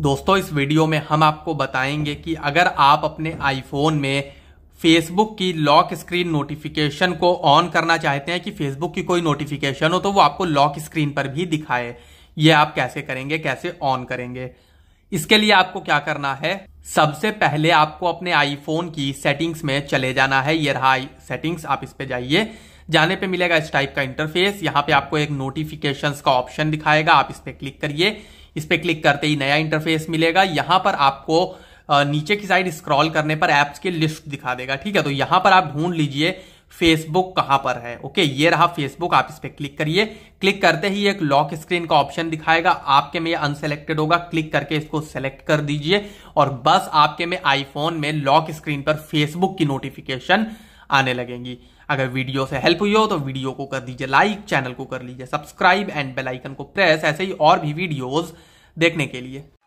दोस्तों इस वीडियो में हम आपको बताएंगे कि अगर आप अपने आईफोन में फेसबुक की लॉक स्क्रीन नोटिफिकेशन को ऑन करना चाहते हैं कि फेसबुक की कोई नोटिफिकेशन हो तो वो आपको लॉक स्क्रीन पर भी दिखाए ये आप कैसे करेंगे कैसे ऑन करेंगे इसके लिए आपको क्या करना है सबसे पहले आपको अपने आईफोन की सेटिंग्स में चले जाना है ये रहा सेटिंग्स आप इस पे जाइए जाने पे मिलेगा इस टाइप का इंटरफेस यहाँ पे आपको एक नोटिफिकेशन का ऑप्शन दिखाएगा आप इस पर क्लिक करिए इस पे क्लिक करते ही नया इंटरफेस मिलेगा यहां पर आपको नीचे की साइड स्क्रॉल करने पर एप्स की लिस्ट दिखा देगा ठीक है तो यहां पर आप ढूंढ लीजिए फेसबुक कहां पर है ओके ये रहा फेसबुक आप इस पर क्लिक करिए क्लिक करते ही एक लॉक स्क्रीन का ऑप्शन दिखाएगा आपके में अनसेलेक्टेड होगा क्लिक करके इसको सेलेक्ट कर दीजिए और बस आपके में आईफोन में लॉक स्क्रीन पर फेसबुक की नोटिफिकेशन आने लगेंगी अगर वीडियो से हेल्प हुई हो तो वीडियो को कर दीजिए लाइक चैनल को कर लीजिए सब्सक्राइब एंड बेलाइकन को प्रेस ऐसे ही और भी वीडियोज देखने के लिए